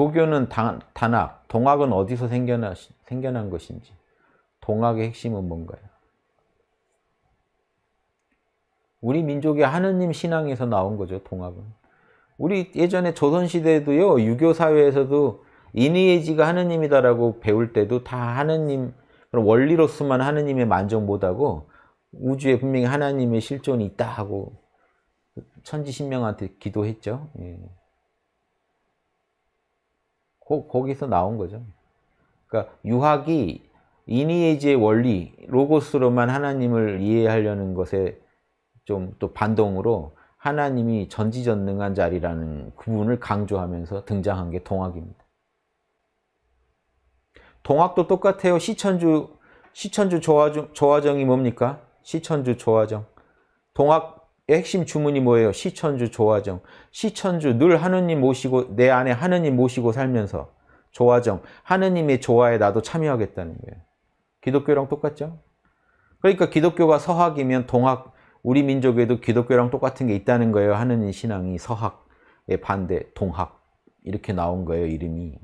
도교는 단, 단동학은 어디서 생겨나, 생겨난 것인지 동학의 핵심은 뭔가요? 우리 민족의 하느님 신앙에서 나온 거죠, 동학은. 우리 예전에 조선시대에도요, 유교 사회에서도 이니에지가 하느님이다라고 배울 때도 다 하느님, 원리로서만 하느님의 만족 못하고 우주에 분명히 하나님의 실존이 있다 하고 천지신명한테 기도했죠. 예. 거, 거기서 나온 거죠. 그러니까 유학이 이니에지의 원리, 로고스로만 하나님을 이해하려는 것에 좀 또 반동으로 하나님이 전지전능한 자리라는 구분을 강조하면서 등장한 게 동학입니다. 동학도 똑같아요. 시천주, 시천주 조화정, 조화정이 뭡니까? 시천주 조화정. 동학 예, 핵심 주문이 뭐예요? 시천주 조화정. 시천주 늘 하느님 모시고 내 안에 하느님 모시고 살면서 조화정. 하느님의 조화에 나도 참여하겠다는 거예요. 기독교랑 똑같죠? 그러니까 기독교가 서학이면 동학, 우리 민족에도 기독교랑 똑같은 게 있다는 거예요. 하느님 신앙이 서학의 반대, 동학. 이렇게 나온 거예요, 이름이.